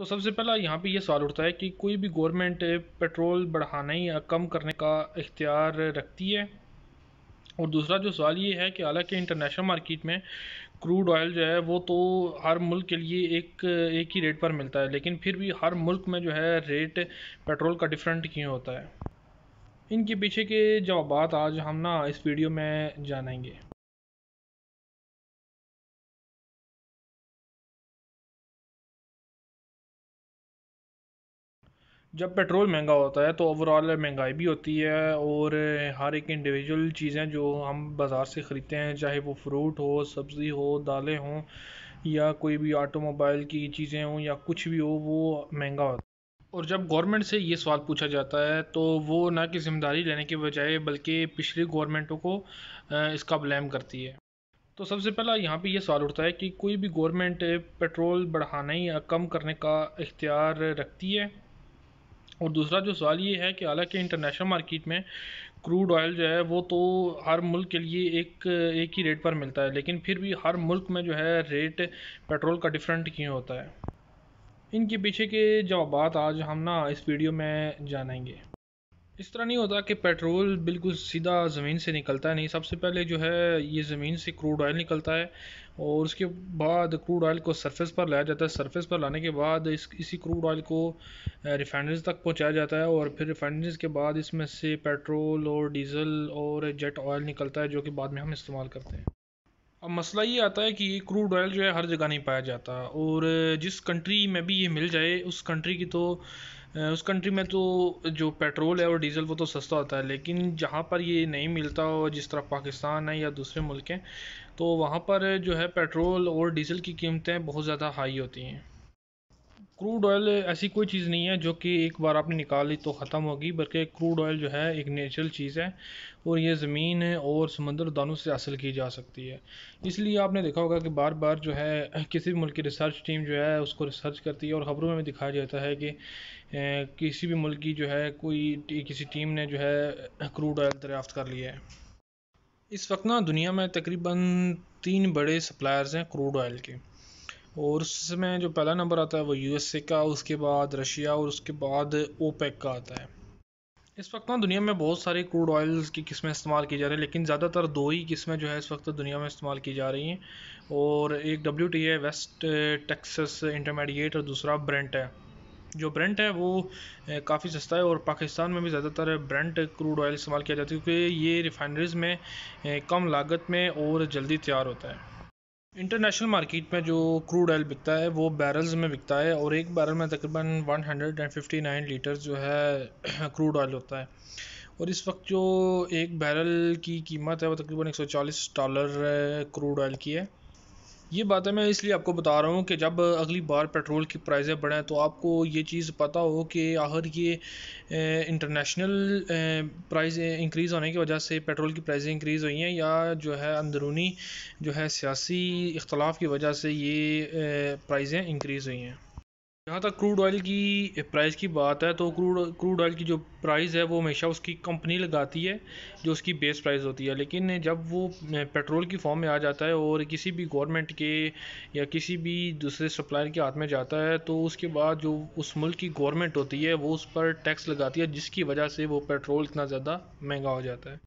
तो सबसे पहला यहाँ पे ये सवाल उठता है कि कोई भी गवर्नमेंट पेट्रोल बढ़ाने या कम करने का इख्तियार रखती है और दूसरा जो सवाल ये है कि हालांकि इंटरनेशनल मार्केट में क्रूड ऑयल जो है वो तो हर मुल्क के लिए एक एक ही रेट पर मिलता है लेकिन फिर भी हर मुल्क में जो है रेट पेट्रोल का डिफरेंट क्यों होता है इनके पीछे के जवाब आज हम ना इस वीडियो में जानेंगे जब पेट्रोल महंगा होता है तो ओवरऑल महंगाई भी होती है और हर एक इंडिविजुअल चीज़ें जो हम बाज़ार से ख़रीदते हैं चाहे वो फ्रूट हो सब्ज़ी हो दालें हों या कोई भी ऑटोमोबाइल की चीज़ें हों या कुछ भी हो वो महंगा होता है और जब गवर्नमेंट से ये सवाल पूछा जाता है तो वो ना कि जिम्मेदारी लेने के बजाय बल्कि पिछली गवर्नमेंटों को इसका ब्लेम करती है तो सबसे पहला यहाँ पे ये सवाल उठता है कि कोई भी गवर्नमेंट पेट्रोल बढ़ाने या कम करने का इख्तियार रखती है और दूसरा जो सवाल ये है कि हालांकि इंटरनेशनल मार्केट में क्रूड ऑयल जो है वो तो हर मुल्क के लिए एक एक ही रेट पर मिलता है लेकिन फिर भी हर मुल्क में जो है रेट पेट्रोल का डिफरेंट क्यों होता है इनके पीछे के जवाब आज हम ना इस वीडियो में जानेंगे इस तरह नहीं होता कि पेट्रोल बिल्कुल सीधा ज़मीन से निकलता है नहीं सबसे पहले जो है ये ज़मीन से क्रूड ऑयल निकलता है और उसके बाद क्रूड ऑयल को सरफेस पर लाया जाता है सरफेस पर लाने के बाद इस इसी क्रूड ऑयल को रिफाइनरीज तक पहुंचाया जाता है और फिर रिफाइनरीज के बाद इसमें से पेट्रोल और डीज़ल और जेट ऑयल निकलता है जो कि बाद में हम इस्तेमाल करते हैं अब मसला ये आता है कि ये क्रूड ऑयल जो है हर जगह नहीं पाया जाता और जिस कंट्री में भी ये मिल जाए उस कंट्री की तो उस कंट्री में तो जो पेट्रोल है और डीज़ल वो तो सस्ता होता है लेकिन जहाँ पर ये नहीं मिलता और जिस तरह पाकिस्तान है या दूसरे मुल्क हैं तो वहाँ पर जो है पेट्रोल और डीज़ल की कीमतें बहुत ज़्यादा हाई होती हैं क्रूड ऑयल ऐसी कोई चीज़ नहीं है जो कि एक बार आपने निकाली तो ख़त्म होगी बल्कि क्रूड ऑयल जो है एक नेचुरल चीज़ है और ये ज़मीन और समंदर दानों से हासिल की जा सकती है इसलिए आपने देखा होगा कि बार बार जो है किसी भी मुल्क की रिसर्च टीम जो है उसको रिसर्च करती है और ख़बरों में दिखाया जाता है कि किसी भी मुल्क की जो है कोई किसी टीम ने जो है क्रूड ऑयल दरियाफ्त कर लिया है इस वक्त ना दुनिया में तकरीबन तीन बड़े सप्लायर्स हैं क्रूड ऑयल के और उसमें जो पहला नंबर आता है वो यूएसए का उसके बाद रशिया और उसके बाद ओपेक का आता है इस वक्त ना दुनिया में बहुत सारी क्रूड ऑयल्स की किस्में इस्तेमाल की जा रही हैं लेकिन ज़्यादातर दो ही किस्में जो है इस वक्त दुनिया में इस्तेमाल की जा रही हैं और एक डब्ल्यू टी है वेस्ट टेक्सस इंटरमीडिएट और दूसरा ब्रेंट है जो ब्रेंट है वो काफ़ी सस्ता है और पाकिस्तान में भी ज़्यादातर ब्रेंट क्रूड ऑयल इस्तेमाल किया जाता है क्योंकि ये रिफाइनरीज़ में कम लागत में और जल्दी तैयार होता है इंटरनेशनल मार्केट में जो क्रूड ऑयल बिकता है वो बैरल्स में बिकता है और एक बैरल में तकरीबन 159 लीटर जो है क्रूड ऑयल होता है और इस वक्त जो एक बैरल की कीमत है वो तकरीबन 140 डॉलर क्रूड ऑयल की है ये बातें मैं इसलिए आपको बता रहा हूँ कि जब अगली बार पेट्रोल की प्राइजें बढ़ें तो आपको ये चीज़ पता हो कि आखिर ये इंटरनेशनल प्राइस इंक्रीज़ होने की वजह से पेट्रोल की प्राइजें इंक्रीज़ हुई हैं या जो है अंदरूनी जो है सियासी इख्तलाफ की वजह से ये प्राइज़ें इंक्रीज़ हुई हैं जहाँ तक क्रूड ऑयल की प्राइस की बात है तो क्रूड क्रूड ऑयल की जो प्राइस है वो हमेशा उसकी कंपनी लगाती है जो उसकी बेस प्राइस होती है लेकिन जब वो पेट्रोल की फॉर्म में आ जाता है और किसी भी गवर्नमेंट के या किसी भी दूसरे सप्लायर के हाथ में जाता है तो उसके बाद जो उस मुल्क की गवर्नमेंट होती है वो उस पर टैक्स लगाती है जिसकी वजह से वो पेट्रोल इतना ज़्यादा महंगा हो जाता है